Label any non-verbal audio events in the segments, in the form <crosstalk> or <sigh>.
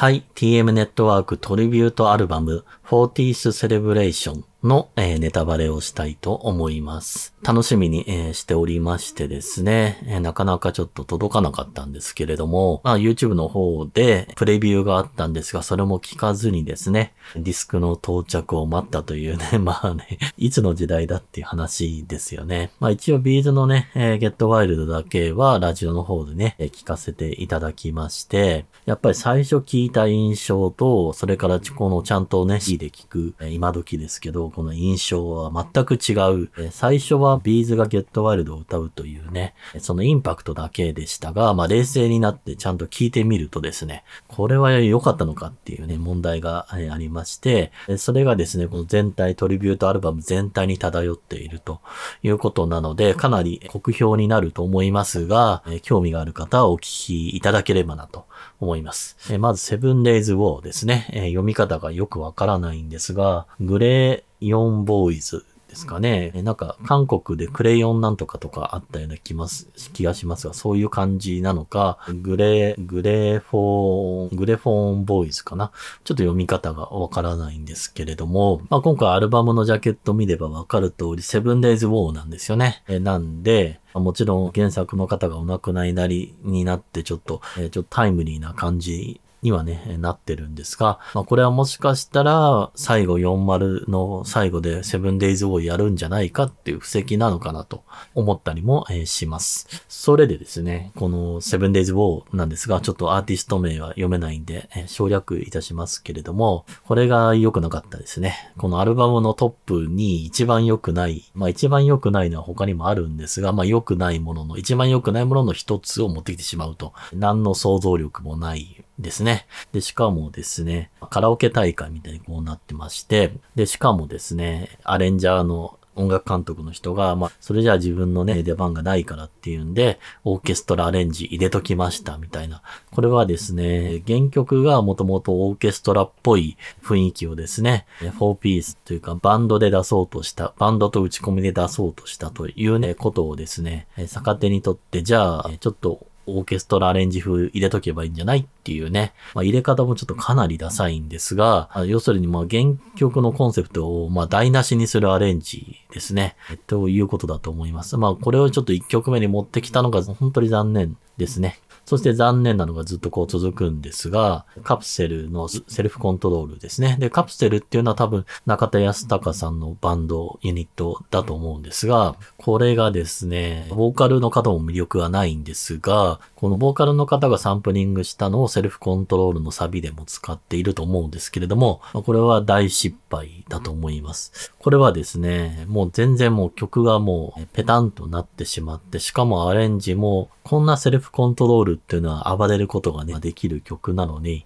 はい、TM ネットワークトリビュートアルバム 40th Celebration の、えー、ネタバレをしたいと思います。楽しみに、えー、しておりましてですね、えー、なかなかちょっと届かなかったんですけれども、まあ、YouTube の方でプレビューがあったんですが、それも聞かずにですね、ディスクの到着を待ったというね、<laughs> まあね、いつの時代だっていう話ですよね。まあ一応ビーズのね、えー、ゲットワイルドだけはラジオの方でね、え聞かせていただきまして、やっぱり最初聞いた印象と、それからこのちゃんとね、C で聞く、え今時ですけど、この印象は全く違う。最初はビーズがゲットワイルドを歌うというね、そのインパクトだけでしたが、まあ冷静になってちゃんと聞いてみるとですね、これは良かったのかっていうね、問題がありまして、それがですね、この全体、トリビュートアルバム全体に漂っているということなので、かなり酷評になると思いますが、興味がある方はお聞きいただければなと思います。えまず、セブンデイズ・ウォーですね。え読み方がよくわからないんですが、グレー・ヨン・ボーイズですかね。なんか、韓国でクレヨンなんとかとかあったような気ます、気がしますが、そういう感じなのか、グレー、グレーフォーグレフォーンボーイズかな。ちょっと読み方がわからないんですけれども、まあ、今回アルバムのジャケット見ればわかる通り、セブンデイズ・ウォーなんですよね。えなんで、もちろん原作の方がお亡くなりなりになってちょっと、えちょっとタイムリーな感じにはね、なってるんですが、まあ、これはもしかしたら、最後40の最後で 7days ーやるんじゃないかっていう布石なのかなと思ったりもします。それでですね、この 7days w a ーなんですが、ちょっとアーティスト名は読めないんで省略いたしますけれども、これが良くなかったですね。このアルバムのトップに一番良くない、まあ一番良くないのは他にもあるんですが、まあ良くないものの、一番良くないものの一つを持ってきてしまうと、何の想像力もないですね。で、しかもですね、カラオケ大会みたいにこうなってまして、で、しかもですね、アレンジャーの音楽監督の人が、まあ、それじゃあ自分のね、出番がないからっていうんで、オーケストラアレンジ入れときましたみたいな。これはですね、原曲がもともとオーケストラっぽい雰囲気をですね、4ピースというかバンドで出そうとした、バンドと打ち込みで出そうとしたというね、ことをですね、逆手にとって、じゃあ、ちょっとオーケストラアレンジ風入れとけばいいんじゃないっていうね。まあ、入れ方もちょっとかなりダサいんですが、要するにまあ原曲のコンセプトをまあ台無しにするアレンジですね。ということだと思います。まあこれをちょっと1曲目に持ってきたのが本当に残念ですね。そして残念なのがずっとこう続くんですが、カプセルのセルフコントロールですね。で、カプセルっていうのは多分中田康隆さんのバンド、ユニットだと思うんですが、これがですね、ボーカルの方も魅力はないんですが、このボーカルの方がサンプリングしたのをセルフコントロールのサビでも使っていると思うんですけれども、これは大失敗だと思います。これはですね、もう全然もう曲がもうペタンとなってしまって、しかもアレンジもこんなセルフコントロールっていうのは暴れることがね、できる曲なのに、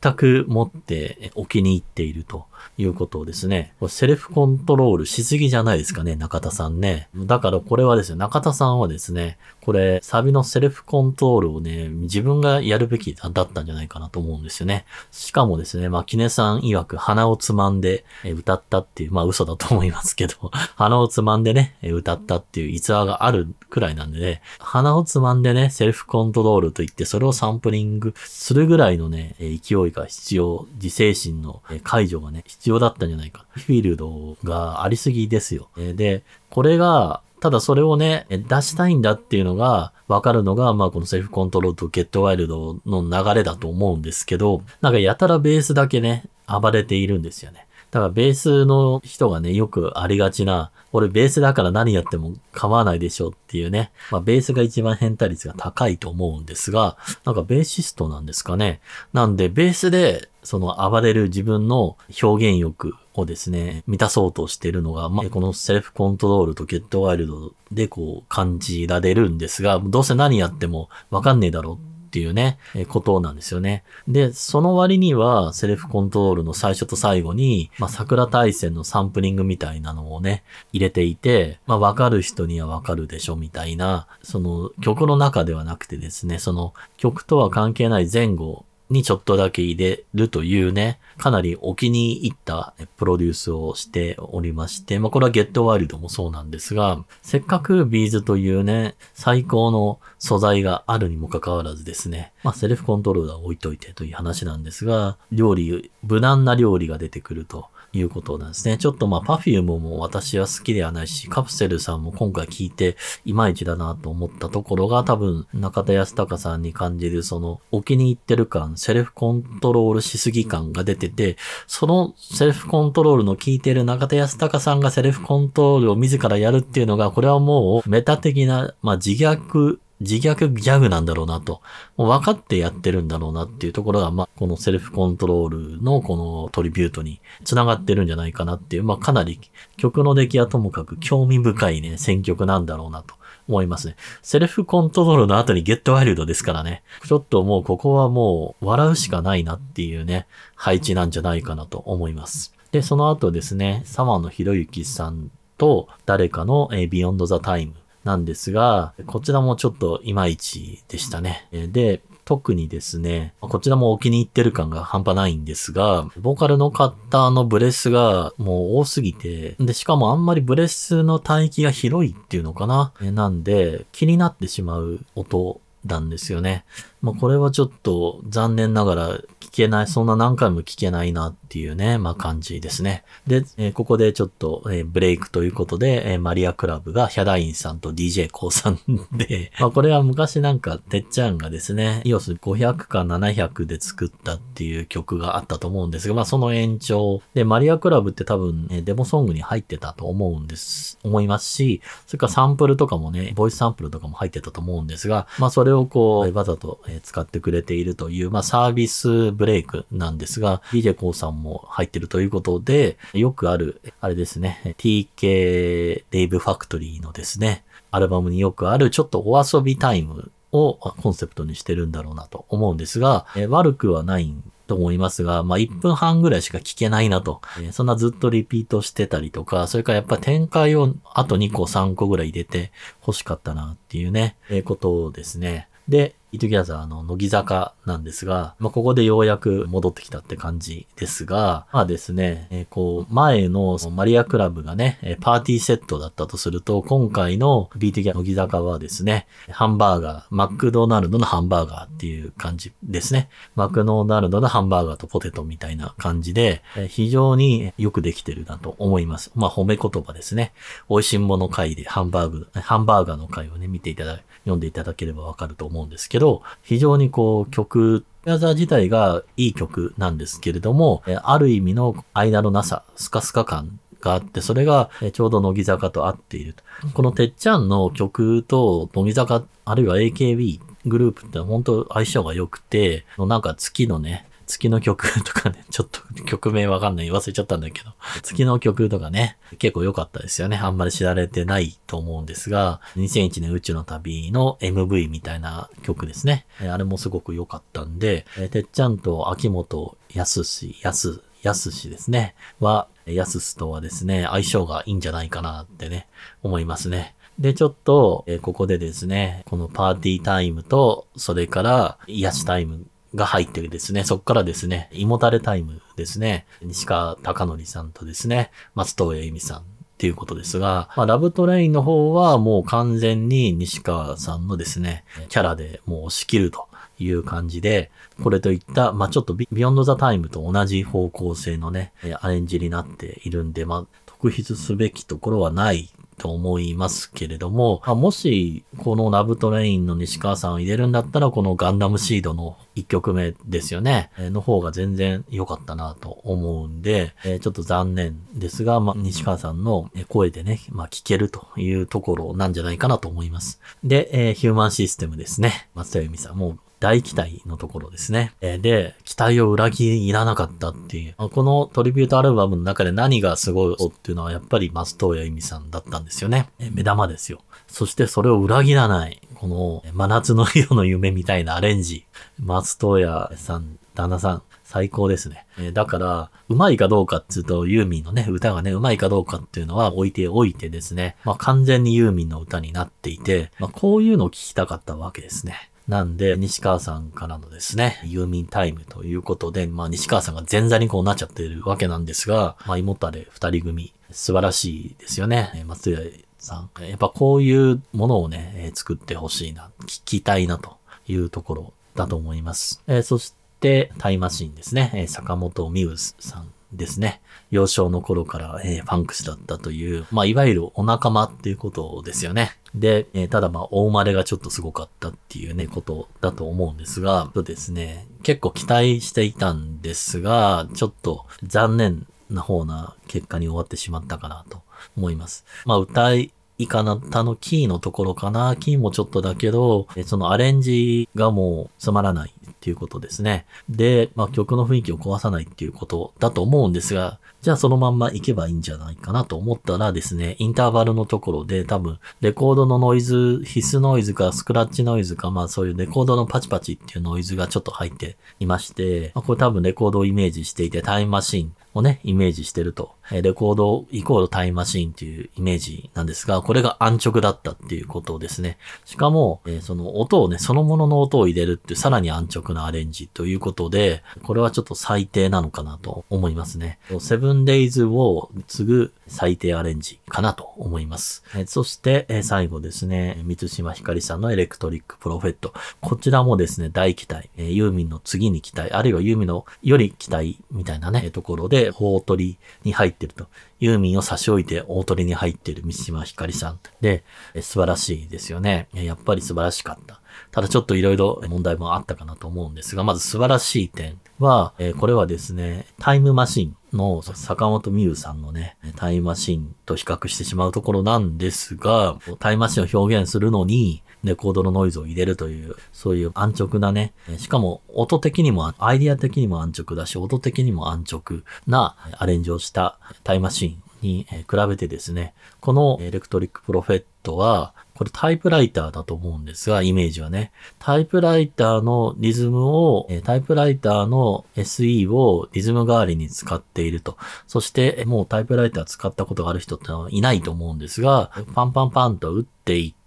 全く持って置きに行っているということをですね、セルフコントロールしすぎじゃないですかね、中田さんね。だからこれはですね、中田さんはですね、これサビのセルフコントロールをね、自分がやるべきだったんじゃないかなと思うんですよね。しかもですね、まあ、キネさん曰く鼻をつまんで歌ったっていう、まあ嘘だと思いますけど、<laughs> 鼻をつまんでね、歌ったっていう逸話があるくらいなんでね、鼻をつまんでね、セルフコントロールと言ってそれをサンプリングするぐらいのね、勢い行為が必要、自制心の解除がね、必要だったんじゃないか。フィールドがありすぎですよ。で、これが、ただそれをね、出したいんだっていうのが分かるのが、まあこのセルフコントロールとゲットワイルドの流れだと思うんですけど、なんかやたらベースだけね、暴れているんですよね。だからベースの人がね、よくありがちな、俺ベースだから何やっても構わないでしょっていうね。まあベースが一番変態率が高いと思うんですが、なんかベーシストなんですかね。なんでベースでその暴れる自分の表現欲をですね、満たそうとしてるのが、まあ、このセルフコントロールとゲットワイルドでこう感じられるんですが、どうせ何やってもわかんねえだろうっていうね、えことなんですよね。で、その割にはセルフコントロールの最初と最後に、まあ、桜大戦のサンプリングみたいなのをね、入れていて、まあ、わかる人にはわかるでしょみたいな、その曲の中ではなくてですね、その曲とは関係ない前後にちょっとだけ入れるというね、かなりお気に入ったプロデュースをしておりまして、まあこれはゲットワイルドもそうなんですが、せっかくビーズというね、最高の素材があるにもかかわらずですね、まあ、セルフコントロールは置いといてという話なんですが、料理、無難な料理が出てくると。いうことなんですね。ちょっとまあ、パフュームも私は好きではないし、カプセルさんも今回聞いて、いまいちだなと思ったところが、多分、中田康隆さんに感じる、その、お気に入ってる感、セルフコントロールしすぎ感が出てて、そのセルフコントロールの効いてる中田康隆さんがセルフコントロールを自らやるっていうのが、これはもう、メタ的な、まあ、自虐自虐ギャグなんだろうなと、もう分かってやってるんだろうなっていうところが、まあ、このセルフコントロールのこのトリビュートに繋がってるんじゃないかなっていう、まあ、かなり曲の出来はともかく興味深いね、選曲なんだろうなと思いますね。セルフコントロールの後にゲットワイルドですからね、ちょっともうここはもう笑うしかないなっていうね、配置なんじゃないかなと思います。で、その後ですね、サマーのひろゆきさんと誰かの、ビヨンドザタイムなんですが、こちらもちょっといまいちでしたね。で、特にですね、こちらもお気に入ってる感が半端ないんですが、ボーカルの方のブレスがもう多すぎて、で、しかもあんまりブレスの帯域が広いっていうのかな。なんで、気になってしまう音なんですよね。まあ、これはちょっと残念ながら聞けない、そんな何回も聞けないなっていうね、まあ、感じですね。で、えー、ここでちょっと、えー、ブレイクということで、えー、マリアクラブがヒャダインさんと DJ コウさんで <laughs> まあこれは昔なんか、てっちゃんがですね、EOS500 か700で作ったっていう曲があったと思うんですが、まあその延長で、マリアクラブって多分、ね、デモソングに入ってたと思うんです、思いますし、それからサンプルとかもね、ボイスサンプルとかも入ってたと思うんですが、まあそれをこう、わざと使ってくれているという、まあ、サービスブレイクなんですが、DJ コーさんも入ってるということで、よくある、あれですね、TK デイブファクトリーのですね、アルバムによくあるちょっとお遊びタイムをコンセプトにしてるんだろうなと思うんですが、悪くはないと思いますが、まあ、1分半ぐらいしか聞けないなと。えそんなずっとリピートしてたりとか、それからやっぱ展開をあと2個3個ぐらい入れて欲しかったなっていうね、えことをですね。で、イトギャザーの乃木坂なんですが、まあ、ここでようやく戻ってきたって感じですが、まあですね、えー、こう、前のマリアクラブがね、パーティーセットだったとすると、今回のビートギャ乃木坂はですね、ハンバーガー、マックドナルドのハンバーガーっていう感じですね。マクドナルドのハンバーガーとポテトみたいな感じで、非常によくできてるなと思います。まあ、褒め言葉ですね。美味しいもの会でハンバーグ、ハンバーガーの会をね、見ていただ、読んでいただければわかると思うんですけど、けど、非常にこう曲、宮沢自体がいい曲なんですけれども、ある意味の間のなさ、スカスカ感があって、それがちょうど乃木坂と合っていると。このてっちゃんの曲と乃木坂、あるいは AKB グループって本当相性が良くて、なんか月のね、月の曲とかね、<laughs> ちょっと曲名わかんない。忘れちゃったんだけど。月の曲とかね、結構良かったですよね。あんまり知られてないと思うんですが、2001年宇宙の旅の MV みたいな曲ですね。あれもすごく良かったんで、てっちゃんと秋元康、康、康ですね。は、康とはですね、相性がいいんじゃないかなってね、思いますね。で、ちょっと、えここでですね、このパーティータイムと、それから癒しタイムが入ってですね、そこからですね、胃もたれタイムですね、西川貴則さんとですね、松任谷由実さんっていうことですが、まあ、ラブトレインの方はもう完全に西川さんのですね、キャラでもう押し切るという感じで、これといった、まあ、ちょっとビヨンドザタイムと同じ方向性のね、アレンジになっているんで、まあ、特筆すべきところはないと思いますけれども、まもし、このラブトレインの西川さんを入れるんだったら、このガンダムシードの1曲目ですよね。の方が全然良かったなと思うんで、ちょっと残念ですが、まあ、西川さんの声でね、まあ、聞けるというところなんじゃないかなと思います。で、えー、ヒューマンシステムですね。松田由美さん。もう大期待のところですね。で、期待を裏切らなかったっていう。このトリビュートアルバムの中で何がすごいっていうのはやっぱり松任谷由実さんだったんですよね。目玉ですよ。そしてそれを裏切らない、この真夏の夜の夢みたいなアレンジ。松任谷さん、旦那さん、最高ですね。えだから、うまいかどうかっていうと、ユーミンのね、歌がね、うまいかどうかっていうのは置いておいてですね、まあ完全にユーミンの歌になっていて、まあこういうのを聴きたかったわけですね。なんで、西川さんからのですね、ユーミンタイムということで、まあ西川さんが前座にこうなっちゃってるわけなんですが、まあ妹で二人組、素晴らしいですよね。松屋さん。やっぱこういうものをね、作ってほしいな、聞きたいなというところだと思います。えー、そして、タイマシンですね。坂本美宇さんですね。幼少の頃から、えー、ァンクスだったという、まあ、いわゆるお仲間っていうことですよね。で、えー、ただまあ、大生まれがちょっとすごかったっていうね、ことだと思うんですが、とですね、結構期待していたんですが、ちょっと残念な方な結果に終わってしまったかなと思います。まあ、歌い、いかなたのキーのところかな。キーもちょっとだけど、そのアレンジがもうつまらないっていうことですね。で、まあ曲の雰囲気を壊さないっていうことだと思うんですが、じゃあそのまんま行けばいいんじゃないかなと思ったらですね、インターバルのところで多分レコードのノイズ、必須ノイズかスクラッチノイズか、まあそういうレコードのパチパチっていうノイズがちょっと入っていまして、まあ、これ多分レコードをイメージしていてタイムマシンをね、イメージしてると。レコードイコールタイムマシンっていうイメージなんですが、これが安直だったっていうことですね。しかも、えー、その音をね、そのものの音を入れるってさらに安直なアレンジということで、これはちょっと最低なのかなと思いますね。セブ7 Days を継ぐ最低アレンジかなと思います。えそして、え最後ですね、三島ひかりさんのエレクトリックプロフェット。こちらもですね、大期待、えユーミンの次に期待、あるいはユーミンのより期待みたいなね、ところで、大鳥に入ってると。ユーミンを差し置いて大鳥に入ってる三島ひかりさんで、え素晴らしいですよね。やっぱり素晴らしかった。ただちょっと色々問題もあったかなと思うんですが、まず素晴らしい点は、えこれはですね、タイムマシンの坂本美優さんのね、タイムマシンと比較してしまうところなんですが、タイムマシンを表現するのに、レコードのノイズを入れるという、そういう安直なね、しかも音的にも、アイディア的にも安直だし、音的にも安直なアレンジをしたタイムマシンに比べてですね、このエレクトリックプロフェットはこれタイプライターだと思うんですが、イメージはね。タイプライターのリズムを、タイプライターの SE をリズム代わりに使っていると。そして、もうタイプライター使ったことがある人ってのはいないと思うんですが、パンパンパンと打っていって、、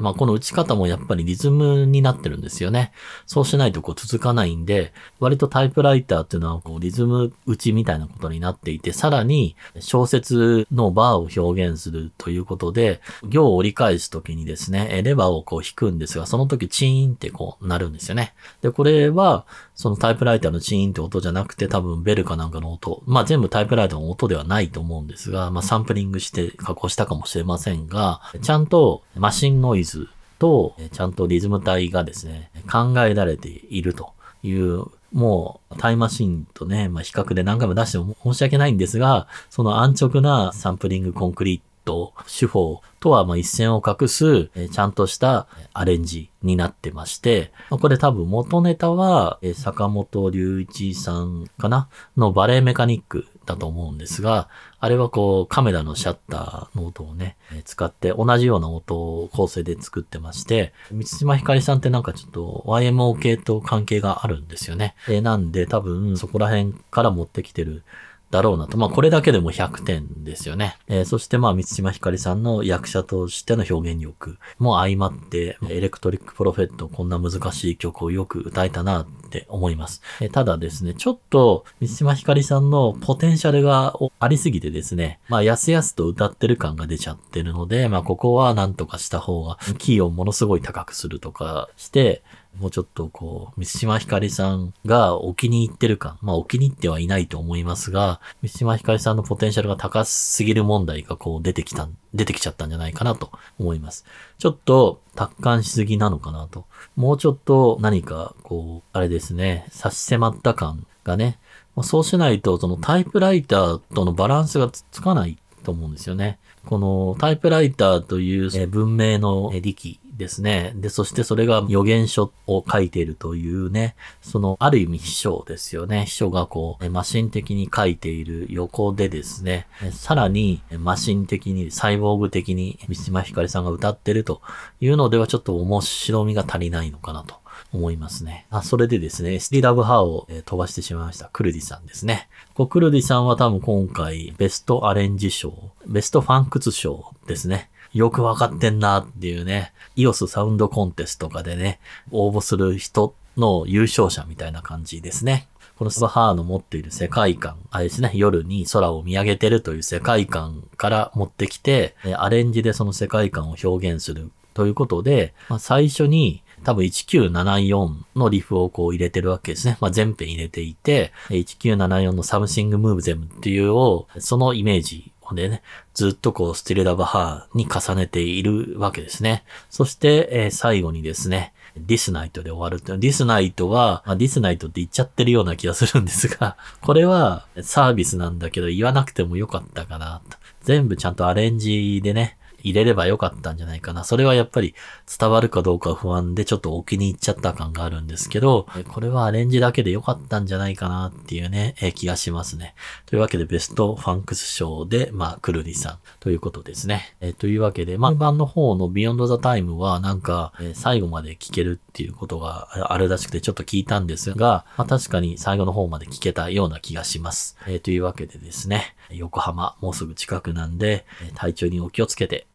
まあ、この打ち方もやっぱりリズムになってるんですよね。そうしないとこう続かないんで、割とタイプライターっていうのはこうリズム打ちみたいなことになっていて、さらに小説のバーを表現するということで、行を折り返すときにですね、レバーをこう引くんですが、その時チーンってこうなるんですよね。で、これは、そのタイプライターのチーンって音じゃなくて、多分ベルかなんかの音、まあ、全部タイプライターの音ではないと思うんですが、まあ、サンプリングして加工したかもしれませんが、ちゃんとマシンンノイズと、ちゃんとリズム体がですね、考えられているという、もうタイムマシンとね、まあ、比較で何回も出しても申し訳ないんですが、その安直なサンプリングコンクリート手法とはま一線を画す、ちゃんとしたアレンジになってまして、これ多分元ネタは、坂本隆一さんかなのバレエメカニックだと思うんですが、あれはこうカメラのシャッターの音をね、使って同じような音を構成で作ってまして、三島ひかりさんってなんかちょっと YMO 系と関係があるんですよね。なんで多分そこら辺から持ってきてるだろうなと。まあ、これだけでも100点ですよね。えー、そしてまあ、三島ひかりさんの役者としての表現力も相まって、エレクトリックプロフェット、こんな難しい曲をよく歌えたなって思います。えー、ただですね、ちょっと三島ひかりさんのポテンシャルがありすぎてですね、まあ、やすやすと歌ってる感が出ちゃってるので、まあ、ここはなんとかした方が、キーをものすごい高くするとかして、もうちょっとこう、三島ひかりさんがお気に入ってるか、まあお気に入ってはいないと思いますが、三島ひかりさんのポテンシャルが高すぎる問題がこう出てきた、出てきちゃったんじゃないかなと思います。ちょっと達観しすぎなのかなと。もうちょっと何かこう、あれですね、差し迫った感がね、まあ、そうしないとそのタイプライターとのバランスがつつかないと思うんですよね。このタイプライターという文明の利器ですね。で、そしてそれが予言書を書いているというね、そのある意味秘書ですよね。秘書がこう、マシン的に書いている横でですね、さらにマシン的に、サイボーグ的に三島ひかりさんが歌ってるというのではちょっと面白みが足りないのかなと。思いますね。あ、それでですね、SD ラブハーを飛ばしてしまいました。クルディさんですね。こクルディさんは多分今回ベストアレンジ賞、ベストファンクツ賞ですね。よくわかってんなっていうね、EOS サウンドコンテストとかでね、応募する人の優勝者みたいな感じですね。このスバハーの持っている世界観、あれですね、夜に空を見上げてるという世界観から持ってきて、アレンジでその世界観を表現するということで、まあ、最初に多分1974のリフをこう入れてるわけですね。まあ、全編入れていて、1974のサムシングムーブゼムっていうを、そのイメージでね、ずっとこうスティレラバハーに重ねているわけですね。そして、えー、最後にですね、ディスナイトで終わるって、ディスナイトは、まあ、ディスナイトって言っちゃってるような気がするんですが、<laughs> これはサービスなんだけど言わなくてもよかったかなと。全部ちゃんとアレンジでね、入れればよかったんじゃないかな。それはやっぱり伝わるかどうか不安でちょっとお気に入っちゃった感があるんですけど、これはアレンジだけでよかったんじゃないかなっていうね、え気がしますね。というわけでベストファンクス賞で、まあ、くるりさんということですね。えというわけで、まあ、版の方の Beyond the Time はなんか、え最後まで聞けるっていうことがあるらしくてちょっと聞いたんですが、まあ、確かに最後の方まで聞けたような気がします。えというわけでですね、横浜もうすぐ近くなんで、体調にお気をつけて